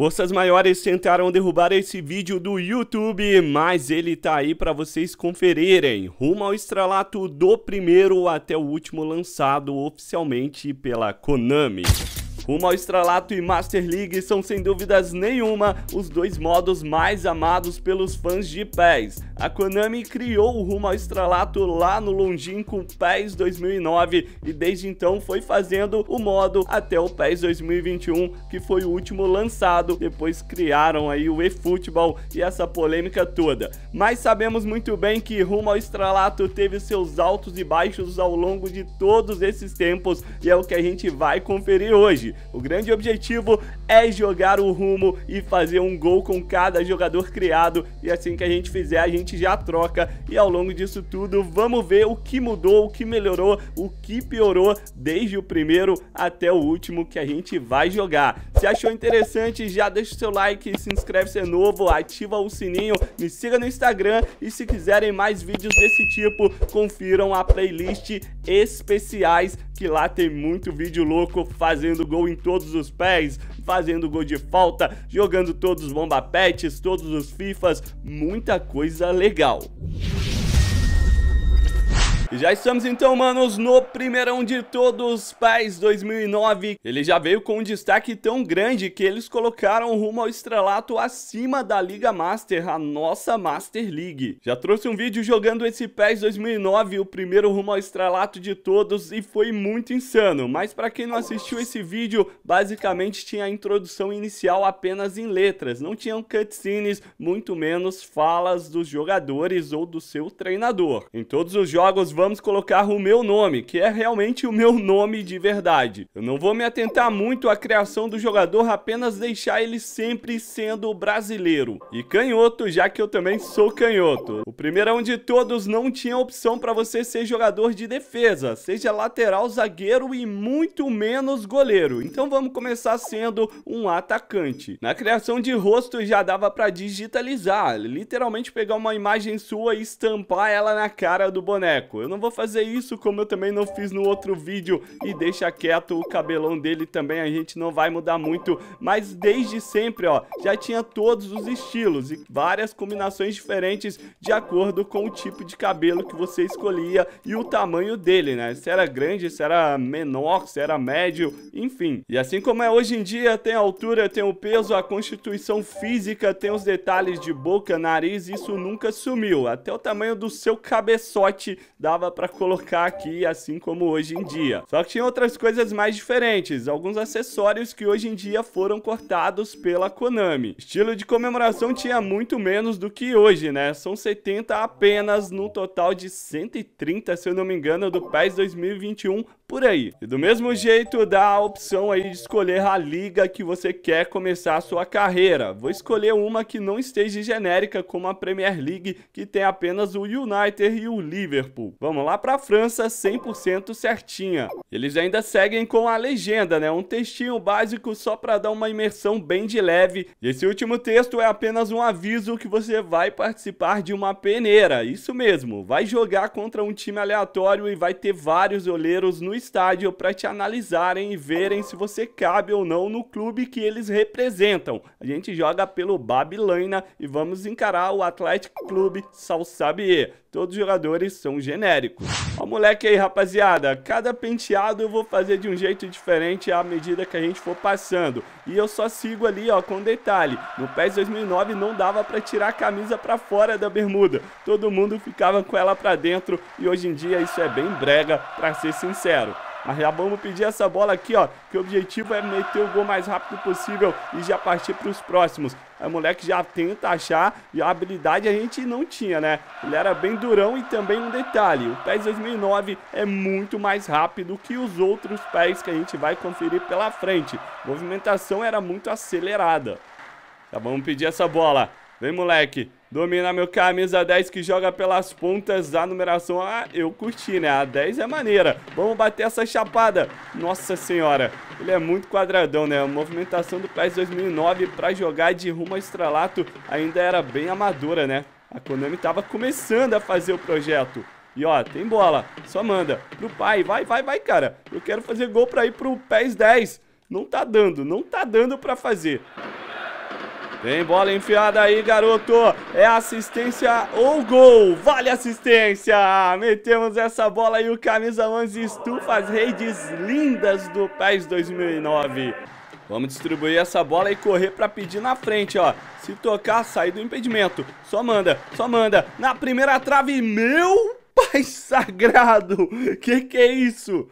Forças maiores tentaram derrubar esse vídeo do YouTube, mas ele tá aí para vocês conferirem. Rumo ao estrelato do primeiro até o último lançado oficialmente pela Konami. O Maestralato e Master League são sem dúvidas nenhuma os dois modos mais amados pelos fãs de PES. A Konami criou o Rumo ao Estralato lá no longínquo PES 2009 e desde então foi fazendo o modo até o PES 2021, que foi o último lançado, depois criaram aí o eFootball e essa polêmica toda. Mas sabemos muito bem que Rumo ao Estralato teve seus altos e baixos ao longo de todos esses tempos e é o que a gente vai conferir hoje. O grande objetivo é jogar o rumo e fazer um gol com cada jogador criado. E assim que a gente fizer, a gente já troca. E ao longo disso tudo, vamos ver o que mudou, o que melhorou, o que piorou desde o primeiro até o último que a gente vai jogar. Se achou interessante, já deixa o seu like, se inscreve se é novo, ativa o sininho, me siga no Instagram e se quiserem mais vídeos desse tipo, confiram a playlist especiais que lá tem muito vídeo louco fazendo gol em todos os pés, fazendo gol de falta, jogando todos os bomba pets, todos os FIFAs, muita coisa legal. Já estamos então, manos, no primeirão de todos, pais 2009. Ele já veio com um destaque tão grande que eles colocaram rumo ao estrelato acima da Liga Master, a nossa Master League. Já trouxe um vídeo jogando esse PES 2009, o primeiro rumo ao estrelato de todos, e foi muito insano. Mas para quem não assistiu esse vídeo, basicamente tinha a introdução inicial apenas em letras, não tinham cutscenes, muito menos falas dos jogadores ou do seu treinador. Em todos os jogos vamos colocar o meu nome, que é realmente o meu nome de verdade. Eu não vou me atentar muito à criação do jogador, apenas deixar ele sempre sendo brasileiro. E canhoto, já que eu também sou canhoto. O primeirão é de todos não tinha opção para você ser jogador de defesa, seja lateral, zagueiro e muito menos goleiro. Então vamos começar sendo um atacante. Na criação de rosto já dava para digitalizar, literalmente pegar uma imagem sua e estampar ela na cara do boneco. Eu não vou fazer isso como eu também não fiz no outro vídeo. E deixa quieto o cabelão dele também, a gente não vai mudar muito. Mas desde sempre, ó, já tinha todos os estilos e várias combinações diferentes de acordo com o tipo de cabelo que você escolhia e o tamanho dele, né? Se era grande, se era menor, se era médio, enfim. E assim como é hoje em dia, tem a altura, tem o peso, a constituição física, tem os detalhes de boca, nariz, isso nunca sumiu. Até o tamanho do seu cabeçote dava dava para colocar aqui, assim como hoje em dia. Só que tinha outras coisas mais diferentes, alguns acessórios que hoje em dia foram cortados pela Konami. Estilo de comemoração tinha muito menos do que hoje, né? São 70 apenas, num total de 130, se eu não me engano, do PES 2021 por aí. E do mesmo jeito, dá a opção aí de escolher a liga que você quer começar a sua carreira. Vou escolher uma que não esteja genérica, como a Premier League, que tem apenas o United e o Liverpool. Vamos lá para a França, 100% certinha. Eles ainda seguem com a legenda, né? Um textinho básico só para dar uma imersão bem de leve. E esse último texto é apenas um aviso que você vai participar de uma peneira. Isso mesmo, vai jogar contra um time aleatório e vai ter vários olheiros no estádio para te analisarem e verem se você cabe ou não no clube que eles representam. A gente joga pelo Babilaina e vamos encarar o Atlético Clube Salsabier todos os jogadores são genéricos. Ó, moleque aí, rapaziada. Cada penteado eu vou fazer de um jeito diferente à medida que a gente for passando. E eu só sigo ali, ó, com detalhe. No PES 2009 não dava para tirar a camisa para fora da bermuda. Todo mundo ficava com ela para dentro e hoje em dia isso é bem brega, para ser sincero. Mas já vamos pedir essa bola aqui, ó. Que o objetivo é meter o gol mais rápido possível e já partir para os próximos o moleque já tenta achar e a habilidade a gente não tinha, né? Ele era bem durão e também um detalhe, o PES 2009 é muito mais rápido que os outros pés que a gente vai conferir pela frente. A movimentação era muito acelerada. Já tá vamos pedir essa bola. Vem, moleque. Domina meu camisa 10 que joga pelas pontas da numeração. Ah, eu curti, né? A 10 é maneira. Vamos bater essa chapada. Nossa senhora. Ele é muito quadradão, né? A movimentação do PES 2009 para jogar de rumo a estrelato ainda era bem amadora, né? A Konami tava começando a fazer o projeto. E ó, tem bola. Só manda pro pai. Vai, vai, vai, cara. Eu quero fazer gol para ir pro PES 10. Não tá dando, não tá dando para fazer. Tem bola enfiada aí, garoto. É assistência ou gol? Vale assistência. Metemos essa bola aí. O camisa 11 estufa as redes lindas do PES 2009. Vamos distribuir essa bola e correr para pedir na frente, ó. Se tocar, sai do impedimento. Só manda, só manda. Na primeira trave, meu pai sagrado. Que que é isso?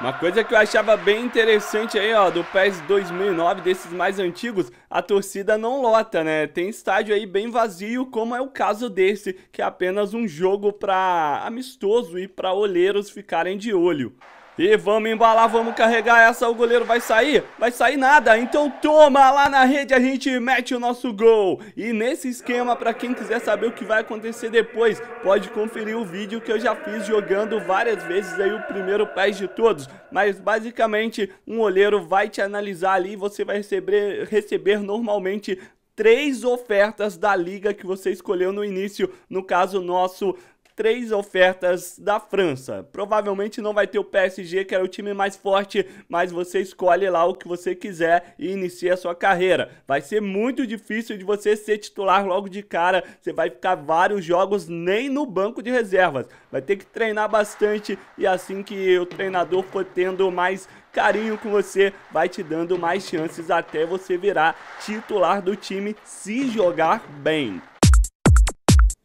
Uma coisa que eu achava bem interessante aí, ó, do PES 2009, desses mais antigos, a torcida não lota, né? Tem estádio aí bem vazio, como é o caso desse, que é apenas um jogo para amistoso e para olheiros ficarem de olho. E vamos embalar, vamos carregar essa. O goleiro vai sair? Vai sair nada. Então toma lá na rede, a gente mete o nosso gol. E nesse esquema, para quem quiser saber o que vai acontecer depois, pode conferir o vídeo que eu já fiz jogando várias vezes aí o primeiro pés de todos. Mas basicamente, um olheiro vai te analisar ali e você vai receber, receber normalmente três ofertas da liga que você escolheu no início, no caso nosso três ofertas da França. Provavelmente não vai ter o PSG, que era o time mais forte, mas você escolhe lá o que você quiser e inicia a sua carreira. Vai ser muito difícil de você ser titular logo de cara, você vai ficar vários jogos nem no banco de reservas. Vai ter que treinar bastante e assim que o treinador for tendo mais carinho com você, vai te dando mais chances até você virar titular do time se jogar bem.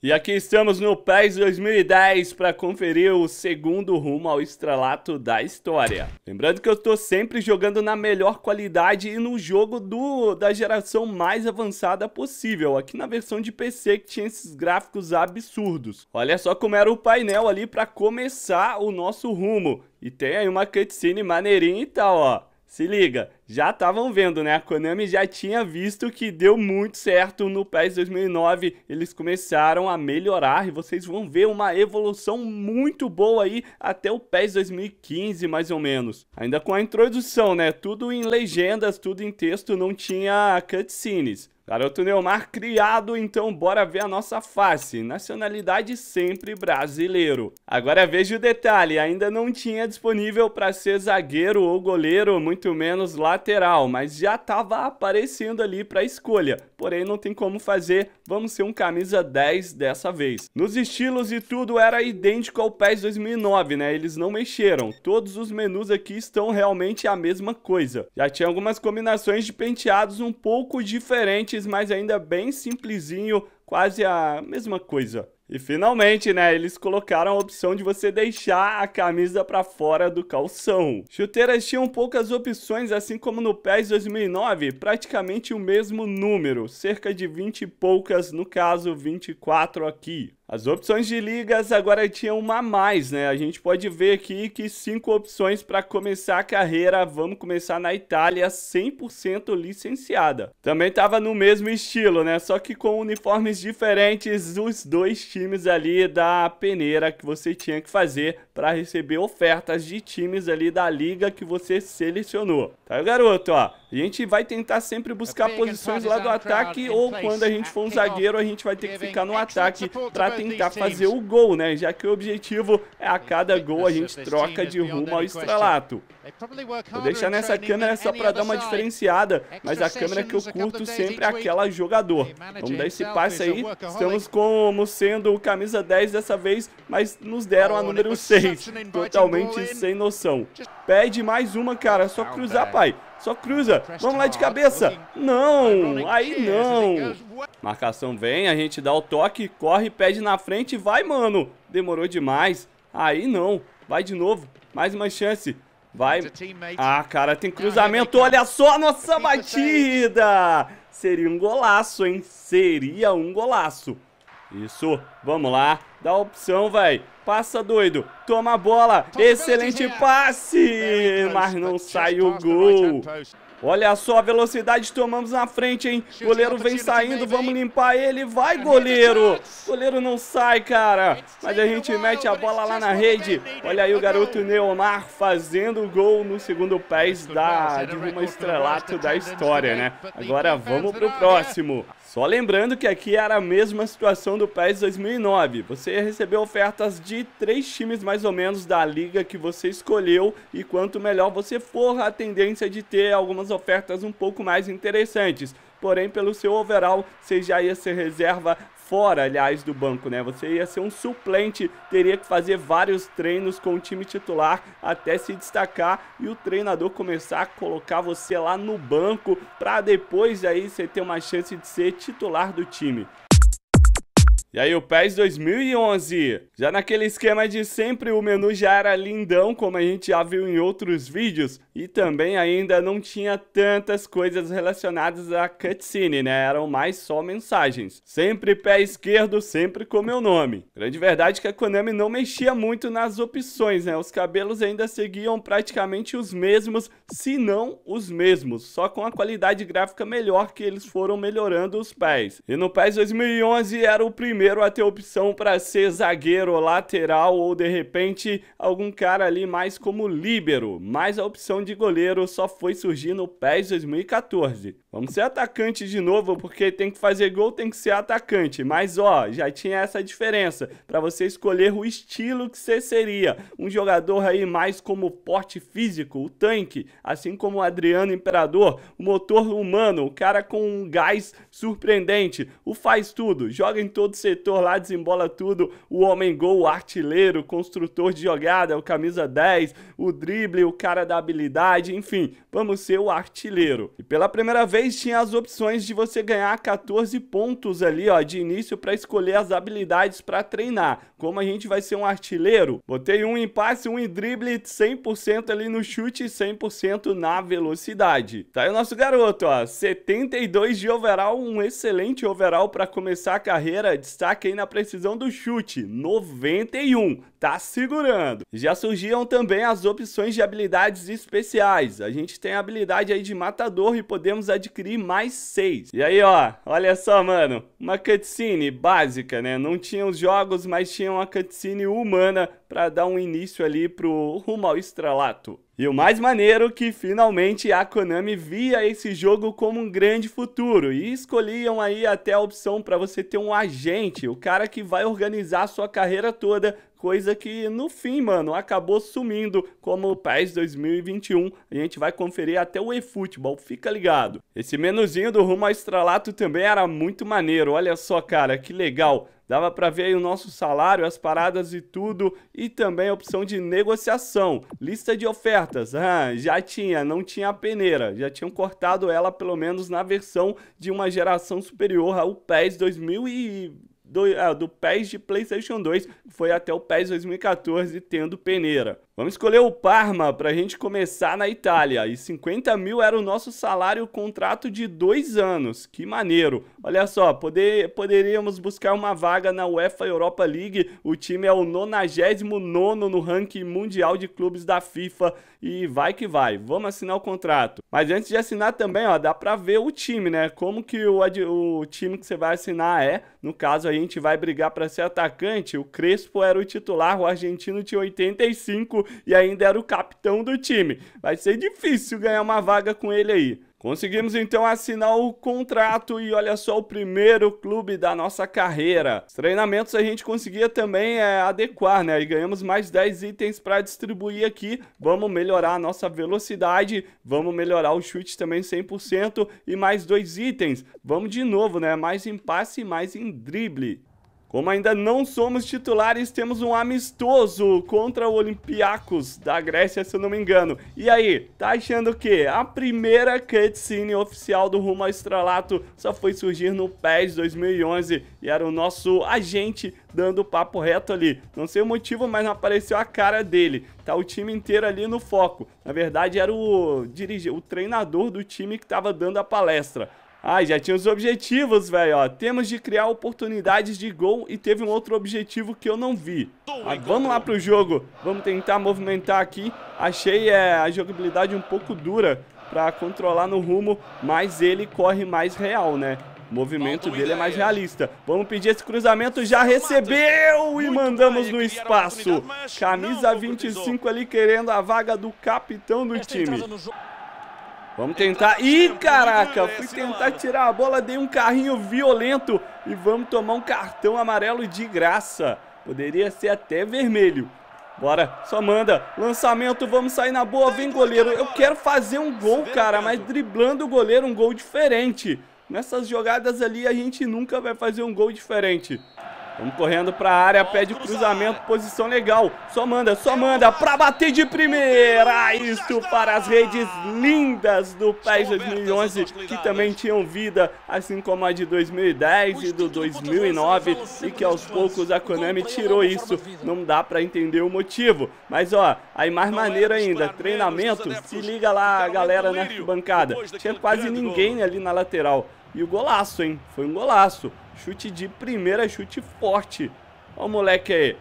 E aqui estamos no PES 2010 para conferir o segundo rumo ao estrelato da história. Lembrando que eu estou sempre jogando na melhor qualidade e no jogo do da geração mais avançada possível, aqui na versão de PC que tinha esses gráficos absurdos. Olha só como era o painel ali para começar o nosso rumo. E tem aí uma cutscene maneirinha e tal, ó. Se liga já estavam vendo, né? A Konami já tinha visto que deu muito certo no PES 2009. Eles começaram a melhorar e vocês vão ver uma evolução muito boa aí até o PES 2015, mais ou menos. Ainda com a introdução, né? Tudo em legendas, tudo em texto, não tinha cutscenes. Garoto Neymar criado, então bora ver a nossa face. Nacionalidade sempre brasileiro. Agora veja o detalhe, ainda não tinha disponível para ser zagueiro ou goleiro, muito menos lá lateral, mas já estava aparecendo ali para escolha. Porém, não tem como fazer, vamos ser um camisa 10 dessa vez. Nos estilos e tudo era idêntico ao PES 2009, né? Eles não mexeram. Todos os menus aqui estão realmente a mesma coisa. Já tinha algumas combinações de penteados um pouco diferentes, mas ainda bem simplesinho, quase a mesma coisa. E finalmente, né, eles colocaram a opção de você deixar a camisa para fora do calção. Chuteiras tinham poucas opções, assim como no PES 2009, praticamente o mesmo número, cerca de 20 e poucas, no caso 24 aqui. As opções de ligas agora tinham uma a mais, né? A gente pode ver aqui que cinco opções para começar a carreira. Vamos começar na Itália, 100% licenciada. Também estava no mesmo estilo, né? Só que com uniformes diferentes, os dois times ali da peneira que você tinha que fazer para receber ofertas de times ali da liga que você selecionou. Tá, garoto? Ó, a gente vai tentar sempre é buscar posições lá do ataque ou quando a gente for um zagueiro, a gente vai ter que ficar no ataque para tentar fazer o gol, né? Já que o objetivo é a cada gol a gente troca de rumo ao estrelato. Vou deixar nessa câmera só para dar uma diferenciada, mas a câmera que eu curto sempre é aquela jogador. Vamos dar esse passe aí, estamos como sendo o camisa 10 dessa vez, mas nos deram a oh, número 6, totalmente sem noção. Pede mais uma, cara, só cruzar, pai. Só cruza. Vamos lá de cabeça. Não, aí não. Marcação vem, a gente dá o toque, corre, pede na frente vai, mano. Demorou demais. Aí não. Vai de novo. Mais uma chance. Vai. Ah, cara, tem ah, cruzamento. Olha só a nossa batida. Seria um golaço, hein? Seria um golaço. Isso, vamos lá. Dá a opção, vai. Passa doido. Toma a bola. Excelente passe. Mas não sai o gol. Olha só a velocidade, tomamos na frente, hein? Goleiro vem saindo, vamos limpar ele. Vai, goleiro! Goleiro não sai, cara. Mas a gente mete a bola lá na rede. Olha aí o garoto Neomar fazendo o gol no segundo pés da, de uma estrelato da história, né? Agora vamos pro próximo. Só lembrando que aqui era a mesma situação do PES 2009. Você ia receber ofertas de três times mais ou menos da liga que você escolheu e quanto melhor você for, a tendência é de ter algumas ofertas um pouco mais interessantes. Porém, pelo seu overall, você já ia ser reserva fora, aliás, do banco, né? Você ia ser um suplente, teria que fazer vários treinos com o time titular até se destacar e o treinador começar a colocar você lá no banco para depois aí você ter uma chance de ser titular do time. E aí o PES 2011, já naquele esquema de sempre, o menu já era lindão, como a gente já viu em outros vídeos, e também ainda não tinha tantas coisas relacionadas à cutscene, né? Eram mais só mensagens. Sempre pé esquerdo, sempre com meu nome. Grande verdade é que a Konami não mexia muito nas opções, né? Os cabelos ainda seguiam praticamente os mesmos, se não os mesmos, só com a qualidade gráfica melhor que eles foram melhorando os pés. E no PES 2011 era o primeiro goleiro a ter opção para ser zagueiro, lateral ou de repente algum cara ali mais como líbero. Mas a opção de goleiro só foi surgir no PES 2014. Vamos ser atacante de novo, porque tem que fazer gol, tem que ser atacante. Mas ó, já tinha essa diferença para você escolher o estilo que você seria. Um jogador aí mais como porte físico, o tanque, assim como o Adriano Imperador, o motor humano, o cara com um gás surpreendente, o faz tudo, joga em todo setor lá, desembola tudo. O homem gol, o artilheiro, o construtor de jogada, o camisa 10, o drible, o cara da habilidade, enfim, vamos ser o artilheiro. E pela primeira vez tinha as opções de você ganhar 14 pontos ali, ó, de início para escolher as habilidades para treinar. Como a gente vai ser um artilheiro? Botei um em passe, um em drible, 100% ali no chute e 100% na velocidade. Tá aí o nosso garoto, ó, 72 de overall, um excelente overall para começar a carreira de destaque aí na precisão do chute, 91, tá segurando. Já surgiram também as opções de habilidades especiais, a gente tem a habilidade aí de matador e podemos adquirir mais 6. E aí ó, olha só mano, uma cutscene básica né, não tinha os jogos, mas tinha uma cutscene humana para dar um início ali pro rumo ao estralato. E o mais maneiro é que finalmente a Konami via esse jogo como um grande futuro e escolhiam aí até a opção para você ter um agente, o cara que vai organizar a sua carreira toda, coisa que no fim, mano, acabou sumindo como o PES 2021. A gente vai conferir até o eFootball, fica ligado. Esse menuzinho do rumo ao estralato também era muito maneiro, olha só, cara, que legal. Dava para ver aí o nosso salário, as paradas e tudo. E também a opção de negociação. Lista de ofertas. Ah, já tinha, não tinha a peneira. Já tinham cortado ela, pelo menos na versão de uma geração superior ao PES 2000 e do, ah, do PES de PlayStation 2 foi até o PES 2014 tendo peneira. Vamos escolher o Parma para a gente começar na Itália. E 50 mil era o nosso salário, contrato de dois anos. Que maneiro. Olha só, poder, poderíamos buscar uma vaga na UEFA Europa League. O time é o 99 no ranking mundial de clubes da FIFA. E vai que vai. Vamos assinar o contrato. Mas antes de assinar também, ó, dá para ver o time, né? Como que o, o time que você vai assinar é. No caso, a gente vai brigar para ser atacante. O Crespo era o titular, o argentino tinha 85 e ainda era o capitão do time. Vai ser difícil ganhar uma vaga com ele aí. Conseguimos então assinar o contrato e olha só o primeiro clube da nossa carreira. Os treinamentos a gente conseguia também é, adequar, né? E ganhamos mais 10 itens para distribuir aqui. Vamos melhorar a nossa velocidade, vamos melhorar o chute também 100% e mais dois itens. Vamos de novo, né? Mais em passe e mais em drible. Como ainda não somos titulares, temos um amistoso contra o Olympiacos da Grécia, se eu não me engano. E aí, tá achando que a primeira cutscene oficial do Rumo ao Estrelato só foi surgir no PES 2011 e era o nosso agente dando papo reto ali. Não sei o motivo, mas não apareceu a cara dele. Tá o time inteiro ali no foco. Na verdade, era o, dirige, o treinador do time que tava dando a palestra. Ah, já tinha os objetivos, velho, ó. Temos de criar oportunidades de gol e teve um outro objetivo que eu não vi. Ah, vamos lá pro jogo. Vamos tentar movimentar aqui. Achei é, a jogabilidade um pouco dura para controlar no rumo, mas ele corre mais real, né? O movimento dele é mais realista. Vamos pedir esse cruzamento, já recebeu e mandamos no espaço. Camisa 25 ali querendo a vaga do capitão do time. Vamos tentar. Ih, caraca! Fui tentar tirar a bola, dei um carrinho violento e vamos tomar um cartão amarelo de graça. Poderia ser até vermelho. Bora, só manda. Lançamento, vamos sair na boa. Vem, goleiro. Eu quero fazer um gol, cara, mas driblando o goleiro, um gol diferente. Nessas jogadas ali, a gente nunca vai fazer um gol diferente. Vamos correndo para a área, pede cruzamento, posição legal. Só manda, só manda para bater de primeira. Isso para as redes lindas do PES 2011, que também tinham vida, assim como a de 2010 e do 2009, e que aos poucos a Konami tirou isso. Não dá para entender o motivo. Mas ó, aí mais é maneiro ainda, treinamento, se liga lá, galera na bancada. Tinha quase ninguém ali na lateral. E o golaço, hein? Foi um golaço. Chute de primeira, chute forte. Ó o moleque aí.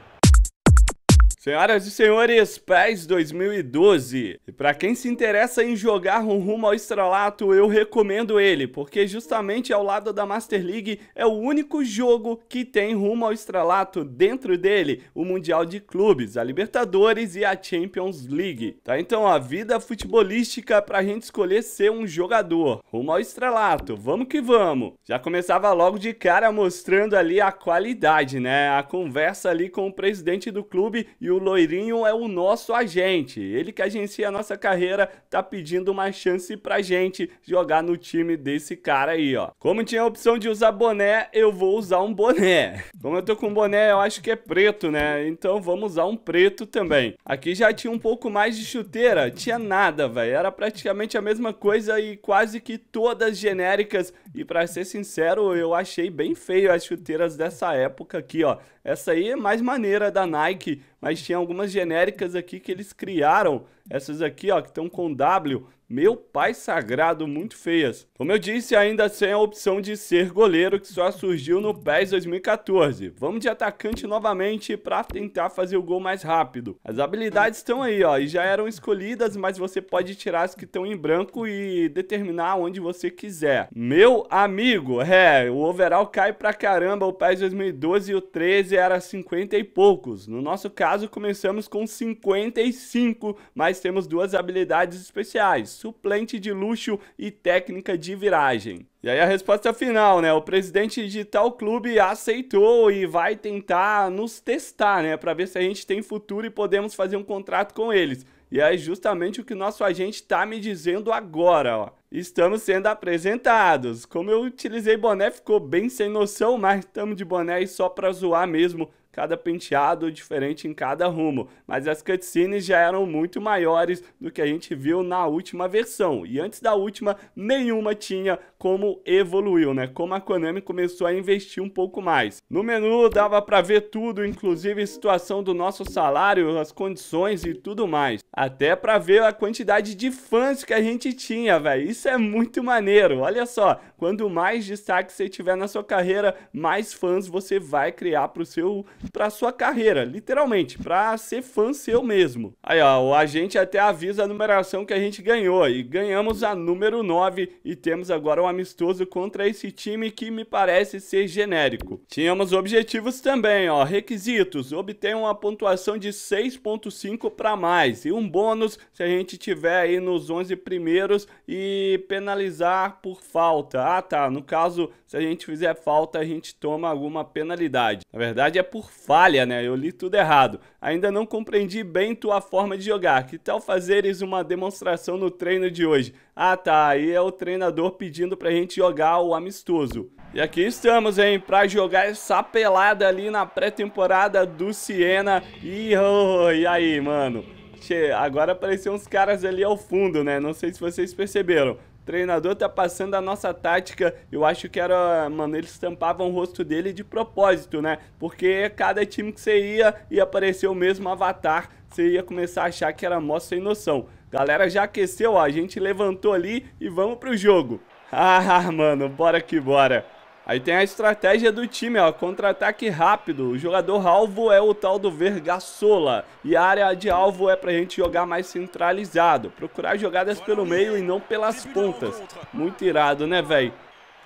Senhoras e senhores, PES 2012. E para quem se interessa em jogar um rumo ao estrelato, eu recomendo ele, porque justamente ao lado da Master League é o único jogo que tem rumo ao estrelato dentro dele, o Mundial de Clubes, a Libertadores e a Champions League. Tá então a vida futebolística pra gente escolher ser um jogador. Rumo ao estrelato, vamos que vamos. Já começava logo de cara mostrando ali a qualidade, né? A conversa ali com o presidente do clube e o o loirinho é o nosso agente. Ele que agencia a nossa carreira, tá pedindo uma chance pra gente jogar no time desse cara aí, ó. Como tinha a opção de usar boné, eu vou usar um boné. Como eu tô com boné, eu acho que é preto, né? Então vamos usar um preto também. Aqui já tinha um pouco mais de chuteira, tinha nada, velho. Era praticamente a mesma coisa e quase que todas genéricas. E pra ser sincero, eu achei bem feio as chuteiras dessa época aqui, ó. Essa aí é mais maneira da Nike, mas tinha algumas genéricas aqui que eles criaram essas aqui, ó, que estão com W, meu pai sagrado, muito feias. Como eu disse, ainda sem a opção de ser goleiro, que só surgiu no PES 2014. Vamos de atacante novamente para tentar fazer o gol mais rápido. As habilidades estão aí, ó, e já eram escolhidas, mas você pode tirar as que estão em branco e determinar onde você quiser. Meu amigo, é, o overall cai pra caramba, o PES 2012 e o 13 era 50 e poucos. No nosso caso, começamos com 55, mas nós temos duas habilidades especiais, suplente de luxo e técnica de viragem. E aí a resposta final, né? O presidente de tal clube aceitou e vai tentar nos testar, né, para ver se a gente tem futuro e podemos fazer um contrato com eles. E é justamente o que nosso agente tá me dizendo agora, ó. Estamos sendo apresentados. Como eu utilizei boné, ficou bem sem noção, mas estamos de boné só para zoar mesmo cada penteado diferente em cada rumo, mas as cutscenes já eram muito maiores do que a gente viu na última versão. E antes da última, nenhuma tinha como evoluiu, né? Como a Konami começou a investir um pouco mais. No menu dava para ver tudo, inclusive a situação do nosso salário, as condições e tudo mais. Até para ver a quantidade de fãs que a gente tinha, velho. Isso é muito maneiro. Olha só, quanto mais destaque você tiver na sua carreira, mais fãs você vai criar pro seu para sua carreira, literalmente, para ser fã seu mesmo. Aí, ó, o agente até avisa a numeração que a gente ganhou e ganhamos a número 9 e temos agora um amistoso contra esse time que me parece ser genérico. Tínhamos objetivos também, ó, requisitos, obtenha uma pontuação de 6.5 para mais e um bônus se a gente tiver aí nos 11 primeiros e penalizar por falta. Ah, tá, no caso, se a gente fizer falta, a gente toma alguma penalidade. Na verdade é por falha, né? Eu li tudo errado. Ainda não compreendi bem tua forma de jogar. Que tal fazeres uma demonstração no treino de hoje? Ah, tá. Aí é o treinador pedindo pra gente jogar o amistoso. E aqui estamos, hein, pra jogar essa pelada ali na pré-temporada do Siena. E, oh, e aí, mano? Che, agora apareceram uns caras ali ao fundo, né? Não sei se vocês perceberam treinador tá passando a nossa tática. Eu acho que era, mano, eles estampavam o rosto dele de propósito, né? Porque cada time que você ia e aparecer o mesmo avatar, você ia começar a achar que era mó sem noção. Galera já aqueceu, ó, a gente levantou ali e vamos pro jogo. Ah, mano, bora que bora. Aí tem a estratégia do time, ó, contra-ataque rápido. O jogador alvo é o tal do Vergassola. E a área de alvo é pra gente jogar mais centralizado. Procurar jogadas pelo meio e não pelas pontas. Muito irado, né, velho?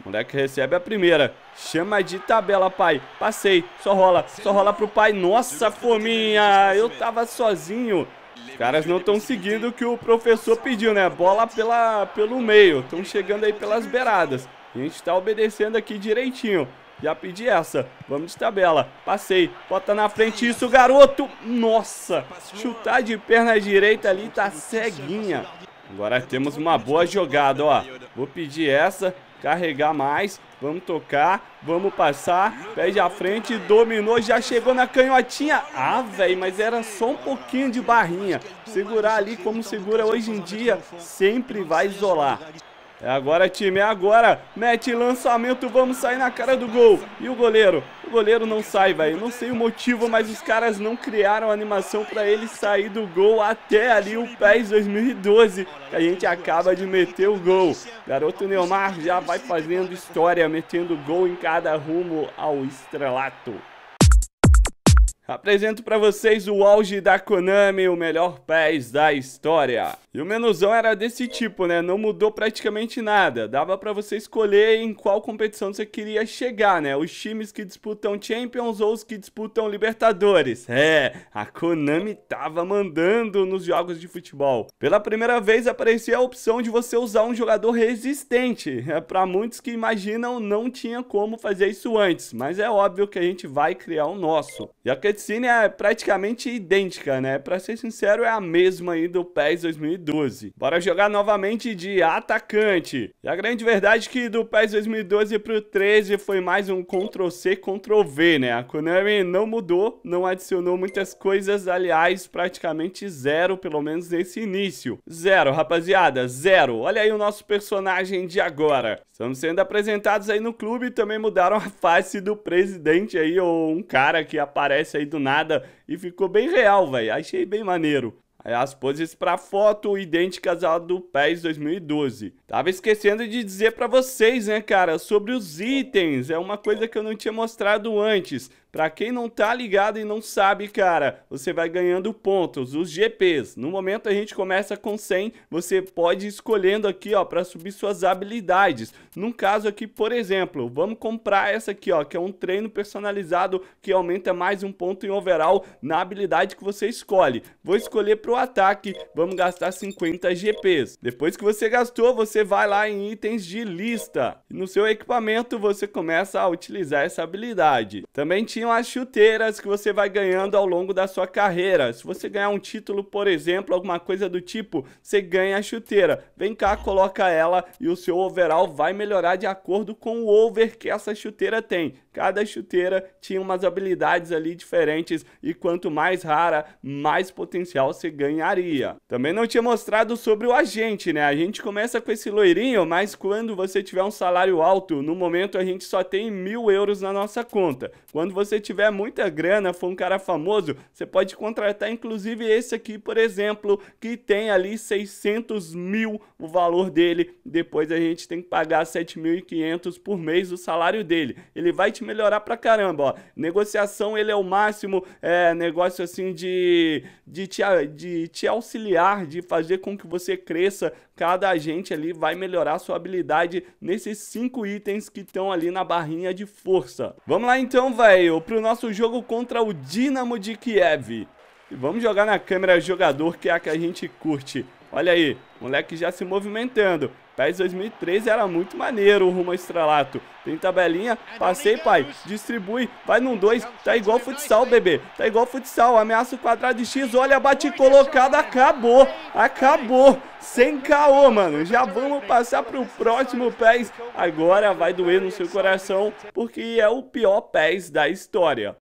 Moleque recebe a primeira. Chama de tabela, pai. Passei. Só rola. Só rola pro pai. Nossa, fominha. Eu tava sozinho. Os caras não estão seguindo o que o professor pediu, né? Bola pela, pelo meio. Estão chegando aí pelas beiradas. A gente está obedecendo aqui direitinho. Já pedi essa. Vamos de tabela. Passei. Bota na frente isso, garoto. Nossa. Chutar de perna direita ali tá ceguinha. Agora temos uma boa jogada, ó. Vou pedir essa. Carregar mais. Vamos tocar. Vamos passar. Pede à frente. Dominou. Já chegou na canhotinha. Ah, velho. Mas era só um pouquinho de barrinha. Segurar ali como segura hoje em dia. Sempre vai isolar. É agora, time, é agora. Mete lançamento, vamos sair na cara do gol. E o goleiro? O goleiro não sai, velho. Não sei o motivo, mas os caras não criaram animação para ele sair do gol até ali o PES 2012. Que a gente acaba de meter o gol. Garoto Neymar já vai fazendo história, metendo gol em cada rumo ao estrelato. Apresento para vocês o auge da Konami, o melhor PES da história. E o menuzão era desse tipo, né? Não mudou praticamente nada. Dava para você escolher em qual competição você queria chegar, né? Os times que disputam Champions ou os que disputam Libertadores. É, a Konami tava mandando nos jogos de futebol. Pela primeira vez aparecia a opção de você usar um jogador resistente. É para muitos que imaginam não tinha como fazer isso antes, mas é óbvio que a gente vai criar o nosso. E a medicina é praticamente idêntica, né? Pra ser sincero, é a mesma aí do PES 2012. Bora jogar novamente de atacante. E a grande verdade é que do PES 2012 pro 13 foi mais um Ctrl-C, Ctrl-V, né? A Konami não mudou, não adicionou muitas coisas, aliás, praticamente zero, pelo menos nesse início. Zero, rapaziada, zero. Olha aí o nosso personagem de agora. Estamos sendo apresentados aí no clube e também mudaram a face do presidente aí, ou um cara que aparece aí do nada e ficou bem real, velho. Achei bem maneiro. As poses para foto idênticas à do PES 2012. Tava esquecendo de dizer para vocês, né, cara, sobre os itens. É uma coisa que eu não tinha mostrado antes. Para quem não tá ligado e não sabe, cara, você vai ganhando pontos, os GPs. No momento a gente começa com 100, você pode ir escolhendo aqui, ó, para subir suas habilidades. Num caso aqui, por exemplo, vamos comprar essa aqui, ó, que é um treino personalizado que aumenta mais um ponto em overall na habilidade que você escolhe. Vou escolher para o ataque, vamos gastar 50 GPs. Depois que você gastou, você vai lá em itens de lista. no seu equipamento você começa a utilizar essa habilidade. Também te tinham as chuteiras que você vai ganhando ao longo da sua carreira. Se você ganhar um título, por exemplo, alguma coisa do tipo, você ganha a chuteira. Vem cá, coloca ela e o seu overall vai melhorar de acordo com o over que essa chuteira tem cada chuteira tinha umas habilidades ali diferentes e quanto mais rara, mais potencial você ganharia. Também não tinha mostrado sobre o agente, né? A gente começa com esse loirinho, mas quando você tiver um salário alto, no momento a gente só tem mil euros na nossa conta. Quando você tiver muita grana, for um cara famoso, você pode contratar inclusive esse aqui, por exemplo, que tem ali 600 mil o valor dele. Depois a gente tem que pagar 7.500 por mês o salário dele. Ele vai te melhorar pra caramba, ó. Negociação, ele é o máximo é, negócio assim de, de, te, de te auxiliar, de fazer com que você cresça. Cada agente ali vai melhorar sua habilidade nesses cinco itens que estão ali na barrinha de força. Vamos lá então, velho, pro nosso jogo contra o Dinamo de Kiev. Vamos jogar na câmera jogador, que é a que a gente curte. Olha aí, moleque já se movimentando. PES 2003 era muito maneiro o rumo ao estrelato. Tem tabelinha, é, passei, pai, distribui, vai num 2, tá igual futsal, bebê, tá igual futsal, ameaça o quadrado de X, olha, bate colocado, acabou, acabou, sem caô, mano. Já vamos passar pro próximo PES, agora vai doer no seu coração, porque é o pior PES da história.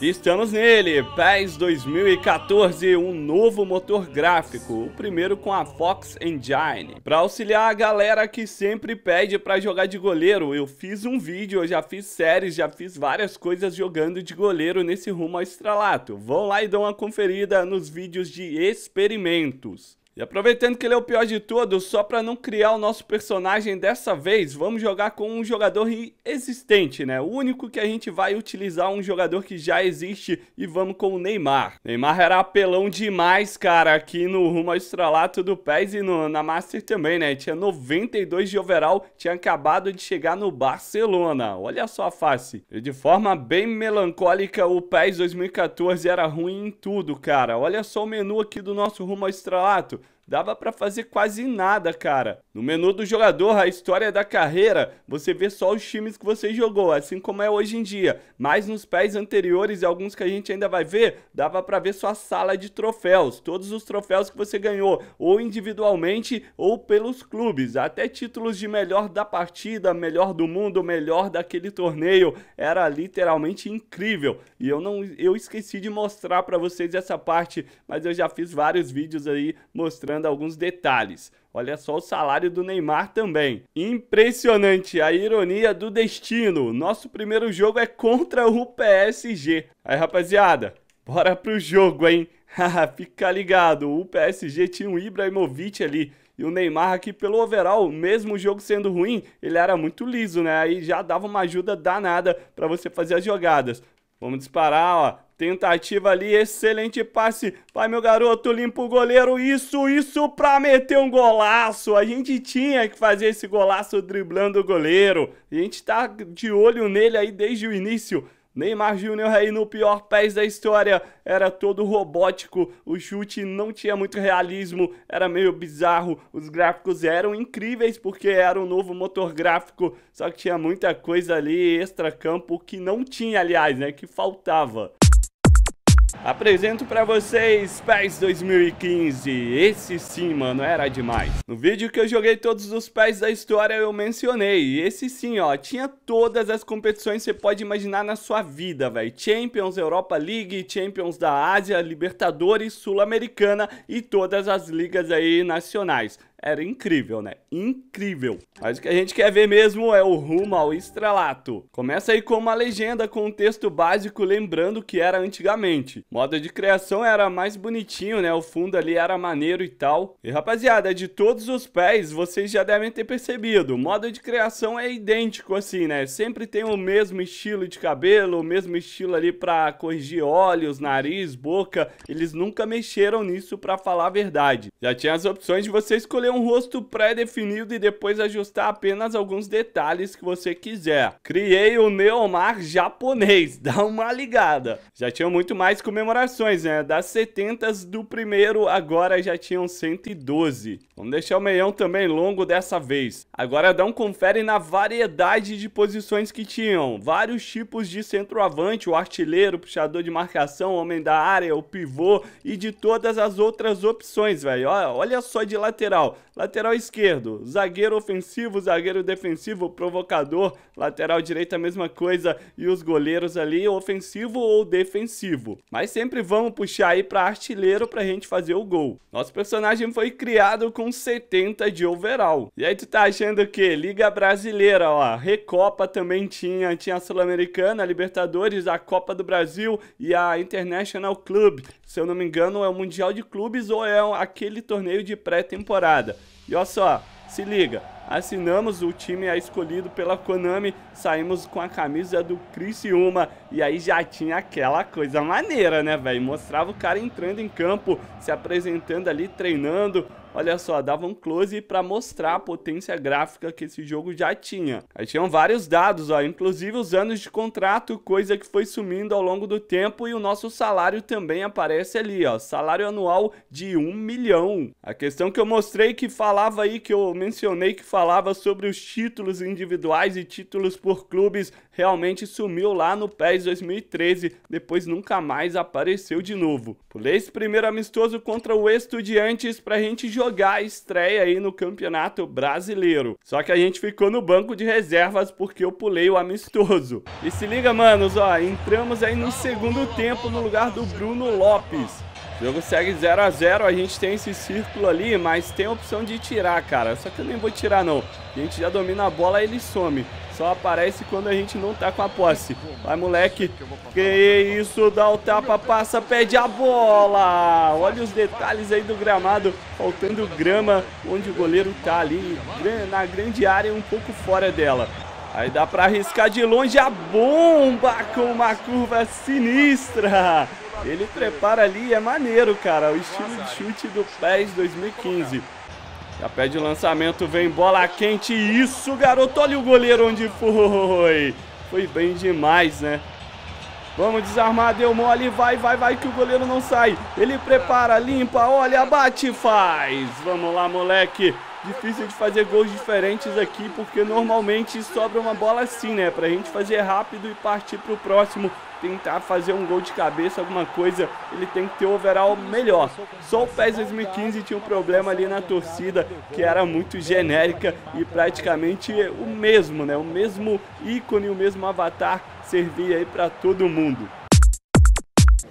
Estamos nele, PES 2014, um novo motor gráfico, o primeiro com a Fox Engine. Para auxiliar a galera que sempre pede para jogar de goleiro, eu fiz um vídeo, eu já fiz séries, já fiz várias coisas jogando de goleiro nesse rumo ao estralato. Vão lá e dão uma conferida nos vídeos de experimentos. E aproveitando que ele é o pior de todos, só para não criar o nosso personagem dessa vez, vamos jogar com um jogador existente, né? O único que a gente vai utilizar um jogador que já existe e vamos com o Neymar. Neymar era apelão demais, cara, aqui no rumo ao estralato do PES e no, na Master também, né? Tinha 92 de overall, tinha acabado de chegar no Barcelona. Olha só a face. E de forma bem melancólica, o PES 2014 era ruim em tudo, cara. Olha só o menu aqui do nosso rumo ao estralato dava para fazer quase nada, cara. No menu do jogador, a história da carreira, você vê só os times que você jogou, assim como é hoje em dia. Mas nos pés anteriores e alguns que a gente ainda vai ver, dava para ver sua sala de troféus, todos os troféus que você ganhou, ou individualmente ou pelos clubes, até títulos de melhor da partida, melhor do mundo, melhor daquele torneio. Era literalmente incrível. E eu não eu esqueci de mostrar para vocês essa parte, mas eu já fiz vários vídeos aí mostrando mostrando alguns detalhes. Olha só o salário do Neymar também. Impressionante a ironia do destino. Nosso primeiro jogo é contra o PSG. Aí, rapaziada, bora pro jogo, hein? Fica ligado, o PSG tinha um Ibrahimovic ali. E o Neymar aqui pelo overall, mesmo o jogo sendo ruim, ele era muito liso, né? Aí já dava uma ajuda danada para você fazer as jogadas. Vamos disparar, ó. Tentativa ali, excelente passe. Vai, meu garoto, limpa o goleiro. Isso, isso pra meter um golaço. A gente tinha que fazer esse golaço driblando o goleiro. A gente tá de olho nele aí desde o início. Neymar Júnior aí no pior pés da história. Era todo robótico, o chute não tinha muito realismo, era meio bizarro. Os gráficos eram incríveis porque era um novo motor gráfico, só que tinha muita coisa ali extra-campo que não tinha, aliás, né, que faltava. Apresento pra vocês PES 2015. Esse sim, mano, era demais. No vídeo que eu joguei todos os PES da história, eu mencionei. Esse sim, ó, tinha todas as competições que você pode imaginar na sua vida, velho. Champions, Europa League, Champions da Ásia, Libertadores, Sul-Americana e todas as ligas aí nacionais. Era incrível, né? Incrível. Mas o que a gente quer ver mesmo é o rumo ao estrelato. Começa aí com uma legenda com um texto básico lembrando que era antigamente. Moda de criação era mais bonitinho, né? O fundo ali era maneiro e tal. E rapaziada, de todos os pés, vocês já devem ter percebido. Modo de criação é idêntico assim, né? Sempre tem o mesmo estilo de cabelo, o mesmo estilo ali pra corrigir olhos, nariz, boca. Eles nunca mexeram nisso pra falar a verdade. Já tinha as opções de você escolher um rosto pré-definido e depois ajustar apenas alguns detalhes que você quiser. Criei o Neomar japonês, dá uma ligada. Já tinha muito mais comemorações, né? Das 70 do primeiro, agora já tinham 112. Vamos deixar o meião também longo dessa vez. Agora dá um confere na variedade de posições que tinham. Vários tipos de centroavante, o artilheiro, o puxador de marcação, o homem da área, o pivô e de todas as outras opções, velho. Olha, olha só de lateral lateral, esquerdo, zagueiro ofensivo, zagueiro defensivo, provocador, lateral direito a mesma coisa e os goleiros ali ofensivo ou defensivo. Mas sempre vamos puxar aí para artilheiro pra gente fazer o gol. Nosso personagem foi criado com 70 de overall. E aí tu tá achando o que? Liga Brasileira, ó, Recopa também tinha, tinha a Sul-Americana, Libertadores, a Copa do Brasil e a International Club. Se eu não me engano, é o Mundial de Clubes ou é aquele torneio de pré-temporada rapaziada. E olha só, se liga, assinamos o time é escolhido pela Konami, saímos com a camisa do Criciúma e aí já tinha aquela coisa maneira, né, velho? Mostrava o cara entrando em campo, se apresentando ali, treinando. Olha só, dava um close para mostrar a potência gráfica que esse jogo já tinha. Aí tinham vários dados, ó, inclusive os anos de contrato, coisa que foi sumindo ao longo do tempo e o nosso salário também aparece ali, ó, salário anual de um milhão. A questão que eu mostrei que falava aí, que eu mencionei que falava falava sobre os títulos individuais e títulos por clubes realmente sumiu lá no PES 2013, depois nunca mais apareceu de novo. Pulei esse primeiro amistoso contra o Estudiantes para a gente jogar a estreia aí no Campeonato Brasileiro. Só que a gente ficou no banco de reservas porque eu pulei o amistoso. E se liga, manos, ó, entramos aí no segundo tempo no lugar do Bruno Lopes. O jogo segue 0 a 0 a gente tem esse círculo ali, mas tem a opção de tirar, cara. Só que eu nem vou tirar, não. A gente já domina a bola, ele some. Só aparece quando a gente não tá com a posse. Vai, moleque. Que isso, dá o tapa, passa, pede a bola. Olha os detalhes aí do gramado. Faltando grama, onde o goleiro tá ali na grande área, um pouco fora dela. Aí dá pra arriscar de longe a bomba com uma curva sinistra. Ele prepara ali e é maneiro, cara. O estilo de chute do PES 2015. Já pede o lançamento, vem bola quente. Isso, garoto. Olha o goleiro onde foi. Foi bem demais, né? Vamos desarmar, deu mole, vai, vai, vai, que o goleiro não sai. Ele prepara, limpa, olha, bate, faz. Vamos lá, moleque. Difícil de fazer gols diferentes aqui, porque normalmente sobra uma bola assim, né? Pra gente fazer rápido e partir pro próximo tentar fazer um gol de cabeça, alguma coisa, ele tem que ter o overall melhor. Só o PES 2015 tinha um problema ali na torcida, que era muito genérica e praticamente o mesmo, né? O mesmo ícone, o mesmo avatar servia aí para todo mundo.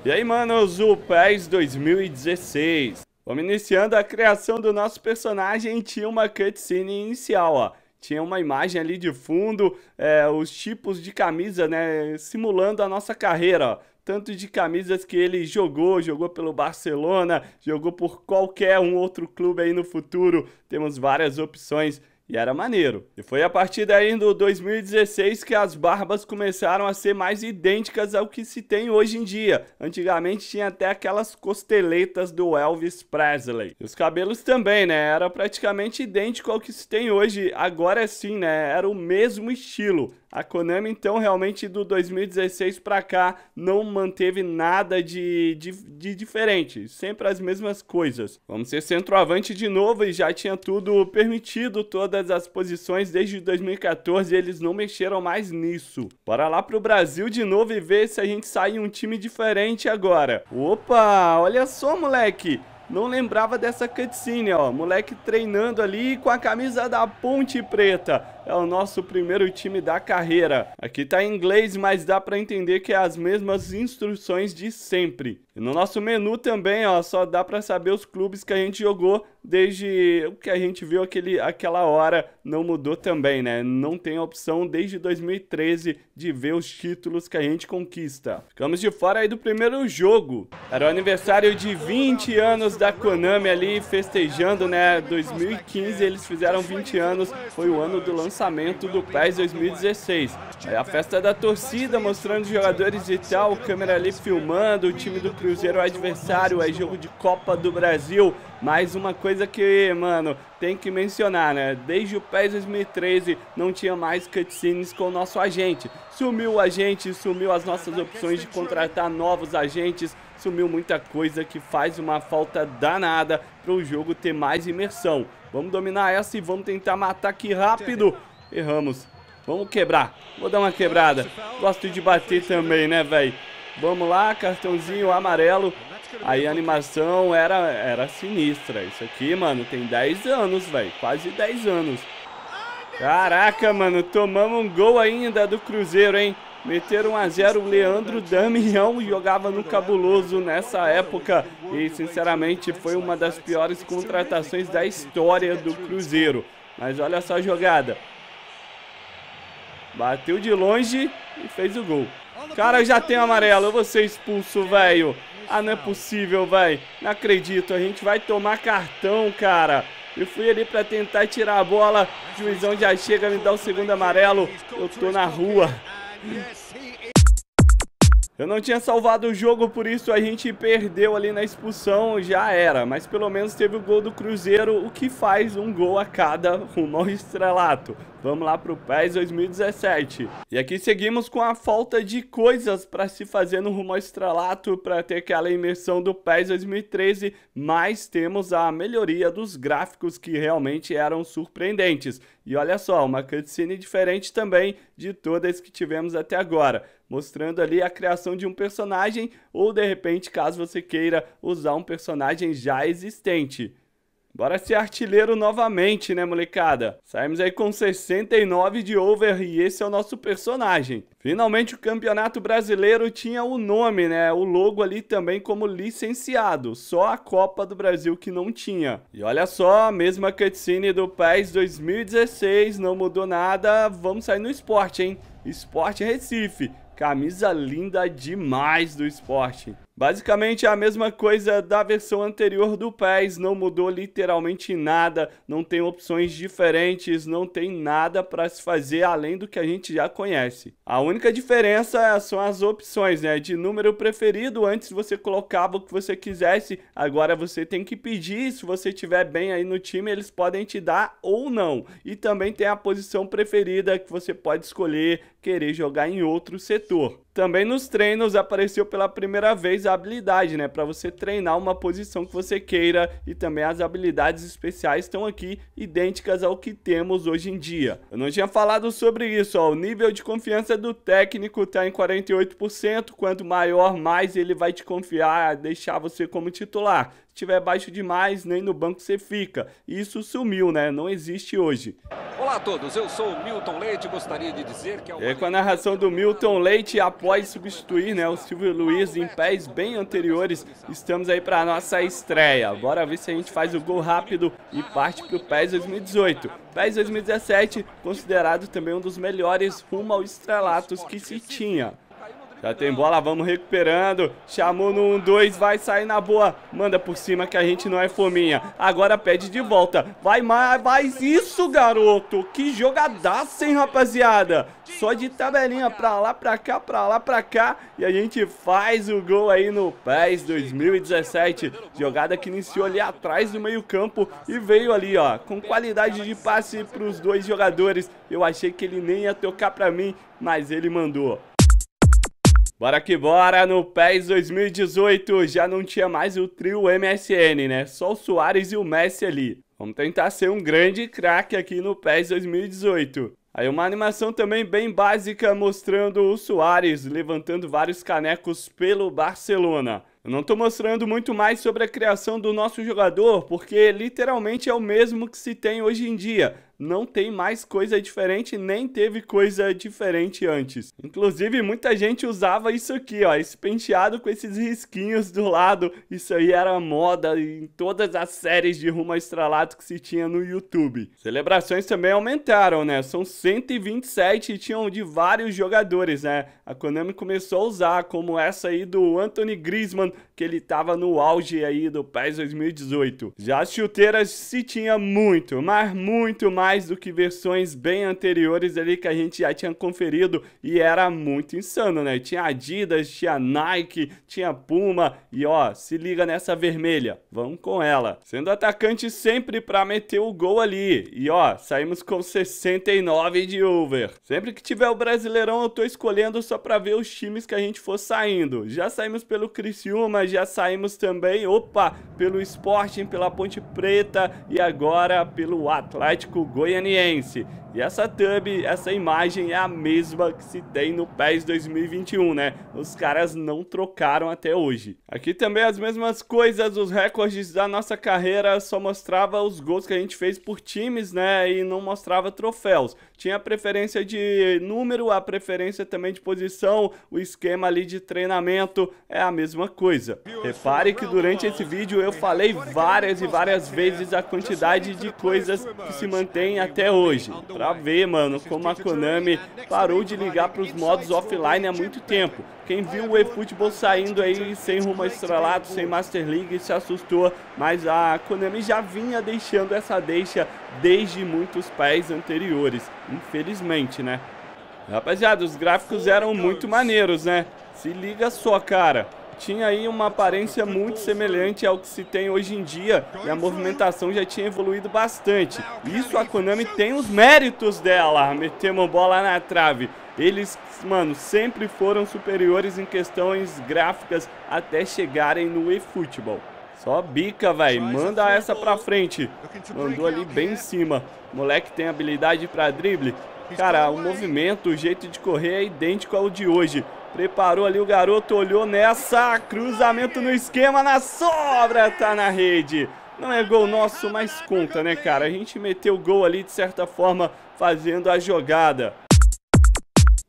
E aí, manos, o PES 2016. Vamos iniciando a criação do nosso personagem, tinha uma cutscene inicial, ó tinha uma imagem ali de fundo, é, os tipos de camisa, né? Simulando a nossa carreira, ó. Tanto de camisas que ele jogou, jogou pelo Barcelona, jogou por qualquer um outro clube aí no futuro. Temos várias opções e era maneiro. E foi a partir daí do 2016 que as barbas começaram a ser mais idênticas ao que se tem hoje em dia. Antigamente tinha até aquelas costeletas do Elvis Presley. E os cabelos também, né? Era praticamente idêntico ao que se tem hoje. Agora sim, né? Era o mesmo estilo. A Konami, então, realmente do 2016 para cá, não manteve nada de, de, de, diferente. Sempre as mesmas coisas. Vamos ser centroavante de novo e já tinha tudo permitido, toda todas as posições desde 2014 eles não mexeram mais nisso. Bora lá pro Brasil de novo e ver se a gente sai um time diferente agora. Opa, olha só, moleque. Não lembrava dessa cutscene, ó. Moleque treinando ali com a camisa da Ponte Preta é o nosso primeiro time da carreira. Aqui tá em inglês, mas dá para entender que é as mesmas instruções de sempre. E no nosso menu também, ó, só dá para saber os clubes que a gente jogou desde o que a gente viu aquele, aquela hora, não mudou também, né? Não tem opção desde 2013 de ver os títulos que a gente conquista. Ficamos de fora aí do primeiro jogo. Era o aniversário de 20 anos da Konami ali, festejando, né? 2015 eles fizeram 20 anos, foi o ano do lançamento lançamento do PES 2016. a festa é da torcida, mostrando os jogadores e tal, câmera ali filmando, o time do Cruzeiro adversário, é jogo de Copa do Brasil. Mais uma coisa que, mano, tem que mencionar, né? Desde o PES 2013 não tinha mais cutscenes com o nosso agente. Sumiu o agente, sumiu as nossas opções de contratar novos agentes, sumiu muita coisa que faz uma falta danada para o jogo ter mais imersão. Vamos dominar essa e vamos tentar matar aqui rápido. Erramos. Vamos quebrar. Vou dar uma quebrada. Gosto de bater também, né, velho? Vamos lá, cartãozinho amarelo. Aí a animação era, era sinistra. Isso aqui, mano, tem 10 anos, velho. Quase 10 anos. Caraca, mano, tomamos um gol ainda do Cruzeiro, hein? meter 1 a 0 o Leandro Damião jogava no cabuloso nessa época e sinceramente foi uma das piores contratações da história do Cruzeiro. Mas olha só a jogada. Bateu de longe e fez o gol. Cara, já tem amarelo, eu vou ser expulso, velho. Ah, não é possível, velho. Não acredito, a gente vai tomar cartão, cara. Eu fui ali para tentar tirar a bola. O juizão já chega, me dá o segundo amarelo. Eu tô na rua. Yes. Eu não tinha salvado o jogo, por isso a gente perdeu ali na expulsão, já era. Mas pelo menos teve o gol do Cruzeiro, o que faz um gol a cada rumo ao estrelato. Vamos lá pro PES 2017. E aqui seguimos com a falta de coisas para se fazer no rumo ao estrelato, para ter aquela imersão do PES 2013, mas temos a melhoria dos gráficos que realmente eram surpreendentes. E olha só, uma cutscene diferente também de todas que tivemos até agora mostrando ali a criação de um personagem ou de repente, caso você queira usar um personagem já existente. Bora ser artilheiro novamente, né, molecada? Saímos aí com 69 de over e esse é o nosso personagem. Finalmente o Campeonato Brasileiro tinha o nome, né? O logo ali também como licenciado. Só a Copa do Brasil que não tinha. E olha só, mesma cutscene do PES 2016, não mudou nada. Vamos sair no esporte, hein? Esporte Recife. Camisa linda demais do esporte. Basicamente é a mesma coisa da versão anterior do PES, não mudou literalmente nada, não tem opções diferentes, não tem nada para se fazer além do que a gente já conhece. A única diferença é, são as opções, né? De número preferido, antes você colocava o que você quisesse, agora você tem que pedir, se você tiver bem aí no time, eles podem te dar ou não. E também tem a posição preferida que você pode escolher querer jogar em outro setor. Também nos treinos apareceu pela primeira vez habilidade, né? Para você treinar uma posição que você queira e também as habilidades especiais estão aqui idênticas ao que temos hoje em dia. Eu não tinha falado sobre isso, ó, o nível de confiança do técnico tá em 48%, quanto maior mais ele vai te confiar, deixar você como titular tiver baixo demais, nem no banco você fica. Isso sumiu, né? Não existe hoje. Olá a todos, eu sou o Milton Leite, gostaria de dizer que... É uma... E com a narração do Milton Leite, após substituir né, o Silvio Luiz em pés bem anteriores, estamos aí para nossa estreia. Bora ver se a gente faz o gol rápido e parte para o PES 2018. PES 2017, considerado também um dos melhores rumo ao estrelatos que se tinha. Já tem bola, vamos recuperando. Chamou no 1-2, vai sair na boa. Manda por cima que a gente não é fominha. Agora pede de volta. Vai mais, mais isso, garoto. Que jogadaça, hein, rapaziada. Só de tabelinha pra lá, pra cá, pra lá, pra cá. E a gente faz o gol aí no PES 2017. Jogada que iniciou ali atrás do meio campo e veio ali, ó, com qualidade de passe pros dois jogadores. Eu achei que ele nem ia tocar pra mim, mas ele mandou. Bora que bora, no PES 2018 já não tinha mais o trio MSN, né? Só o Soares e o Messi ali. Vamos tentar ser um grande craque aqui no PES 2018. Aí uma animação também bem básica mostrando o Soares levantando vários canecos pelo Barcelona. Eu não estou mostrando muito mais sobre a criação do nosso jogador, porque literalmente é o mesmo que se tem hoje em dia não tem mais coisa diferente, nem teve coisa diferente antes. Inclusive, muita gente usava isso aqui, ó, esse penteado com esses risquinhos do lado. Isso aí era moda em todas as séries de rumo estralado que se tinha no YouTube. Celebrações também aumentaram, né? São 127 e tinham de vários jogadores, né? A Konami começou a usar, como essa aí do Anthony Griezmann, que ele tava no auge aí do PES 2018. Já as chuteiras se tinha muito, mas muito mais do que versões bem anteriores ali que a gente já tinha conferido e era muito insano, né? Tinha Adidas, tinha Nike, tinha Puma e ó, se liga nessa vermelha, vamos com ela. Sendo atacante sempre pra meter o gol ali e ó, saímos com 69 de over. Sempre que tiver o Brasileirão eu tô escolhendo só pra ver os times que a gente for saindo. Já saímos pelo Criciúma, nós já saímos também, opa, pelo Sporting, pela Ponte Preta e agora pelo Atlético Goianiense. E essa thumb, essa imagem é a mesma que se tem no PES 2021, né? Os caras não trocaram até hoje. Aqui também as mesmas coisas, os recordes da nossa carreira só mostrava os gols que a gente fez por times, né? E não mostrava troféus. Tinha a preferência de número, a preferência também de posição, o esquema ali de treinamento é a mesma coisa. Repare que durante esse vídeo eu falei várias e várias vezes a quantidade de coisas que se mantém até hoje. Pra Pra ver, mano, como a Konami parou de ligar pros modos offline há muito tempo. Quem viu o eFootball saindo aí sem rumo a estrelado, sem Master League, se assustou, mas a Konami já vinha deixando essa deixa desde muitos pés anteriores, infelizmente, né? Rapaziada, os gráficos eram muito maneiros, né? Se liga só, cara tinha aí uma aparência muito semelhante ao que se tem hoje em dia e né? a movimentação já tinha evoluído bastante. Isso a Konami tem os méritos dela, metemos bola na trave. Eles, mano, sempre foram superiores em questões gráficas até chegarem no eFootball. Só bica, velho. Manda essa pra frente. Mandou ali bem em cima. Moleque tem habilidade pra drible. Cara, o movimento, o jeito de correr é idêntico ao de hoje. Preparou ali o garoto, olhou nessa, cruzamento no esquema, na sobra, tá na rede. Não é gol nosso, mas conta, né, cara? A gente meteu o gol ali, de certa forma, fazendo a jogada.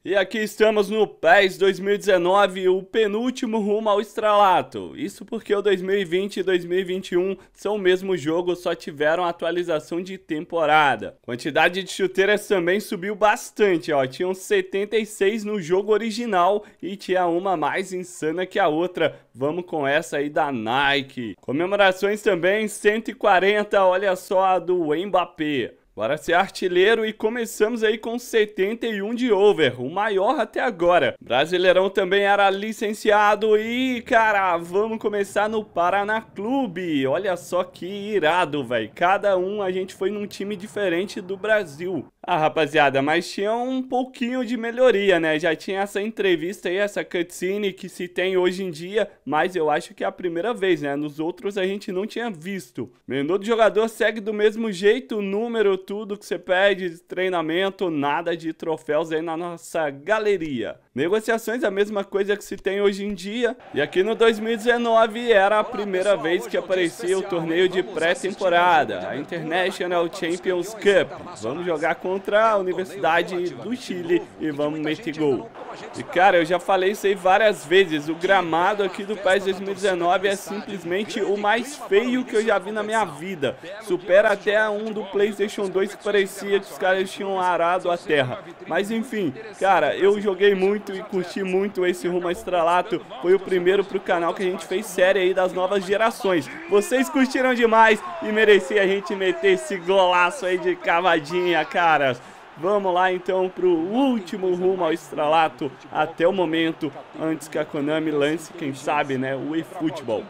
E aqui estamos no PES 2019, o penúltimo rumo ao estralato. Isso porque o 2020 e 2021 são o mesmo jogo, só tiveram atualização de temporada. Quantidade de chuteiras também subiu bastante, ó. Tinham 76 no jogo original e tinha uma mais insana que a outra. Vamos com essa aí da Nike. Comemorações também, 140, olha só a do Mbappé. Bora ser artilheiro e começamos aí com 71 de over, o maior até agora. Brasileirão também era licenciado e, cara, vamos começar no Paraná Clube. Olha só que irado, velho. Cada um a gente foi num time diferente do Brasil. Ah, rapaziada, mas tinha um pouquinho de melhoria, né? Já tinha essa entrevista aí, essa cutscene que se tem hoje em dia, mas eu acho que é a primeira vez, né? Nos outros a gente não tinha visto. Menu do jogador segue do mesmo jeito, número, tudo que você pede, treinamento, nada de troféus aí na nossa galeria. Negociações a mesma coisa que se tem hoje em dia. E aqui no 2019 era a primeira pessoal, vez que é aparecia o né? torneio de pré-temporada, a né? International Champions Cup. Vamos jogar com contra a Universidade do Chile e vamos meter gol. E cara, eu já falei isso aí várias vezes, o gramado aqui do País 2019 é simplesmente o mais feio que eu já vi na minha vida. Supera até um do Playstation 2 que parecia que os caras tinham arado a terra. Mas enfim, cara, eu joguei muito e curti muito esse Rumo Estralato. Foi o primeiro pro canal que a gente fez série aí das novas gerações. Vocês curtiram demais e merecia a gente meter esse golaço aí de cavadinha, cara caras. Vamos lá então para o último rumo ao estralato até o momento, antes que a Konami lance, quem sabe, né, o eFootball.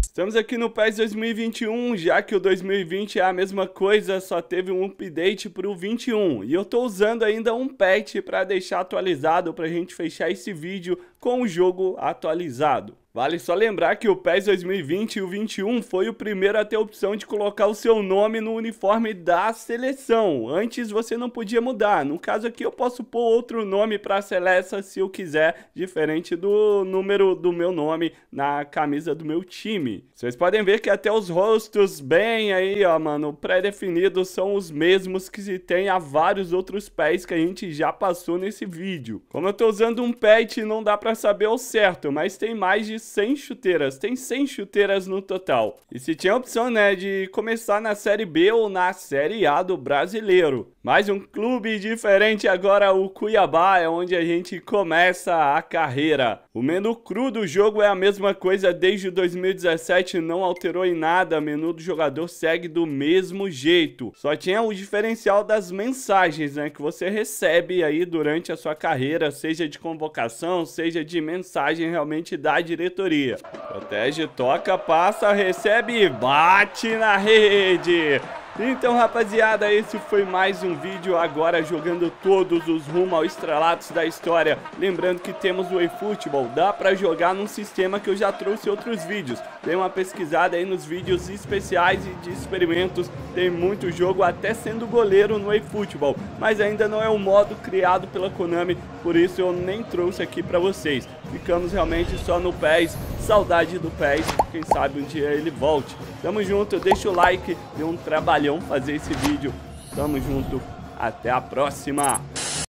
Estamos aqui no PES 2021, já que o 2020 é a mesma coisa, só teve um update para o 21. E eu estou usando ainda um patch para deixar atualizado, para a gente fechar esse vídeo com o jogo atualizado. Vale só lembrar que o PES 2020 e o 21 foi o primeiro a ter a opção de colocar o seu nome no uniforme da seleção. Antes você não podia mudar. No caso aqui eu posso pôr outro nome para a seleção se eu quiser, diferente do número do meu nome na camisa do meu time. Vocês podem ver que até os rostos bem aí, ó, mano, pré-definidos são os mesmos que se tem a vários outros PES que a gente já passou nesse vídeo. Como eu tô usando um pet, não dá para saber ao certo, mas tem mais de 100 chuteiras. Tem 100 chuteiras no total. E se tinha a opção, né, de começar na Série B ou na Série A do brasileiro. Mais um clube diferente agora, o Cuiabá, é onde a gente começa a carreira. O menu cru do jogo é a mesma coisa desde 2017, não alterou em nada. O menu do jogador segue do mesmo jeito. Só tinha o diferencial das mensagens, né, que você recebe aí durante a sua carreira, seja de convocação, seja de mensagem, realmente da direito diretoria. Protege, toca, passa, recebe e bate na rede. Então, rapaziada, esse foi mais um vídeo agora jogando todos os rumo ao estrelatos da história. Lembrando que temos o eFootball, dá pra jogar num sistema que eu já trouxe outros vídeos. Dê uma pesquisada aí nos vídeos especiais e de experimentos, tem muito jogo até sendo goleiro no eFootball, mas ainda não é um modo criado pela Konami, por isso eu nem trouxe aqui pra vocês. Ficamos realmente só no PES, saudade do PES, quem sabe um dia ele volte. Tamo junto, deixa o like, deu um trabalhão fazer esse vídeo. Tamo junto, até a próxima.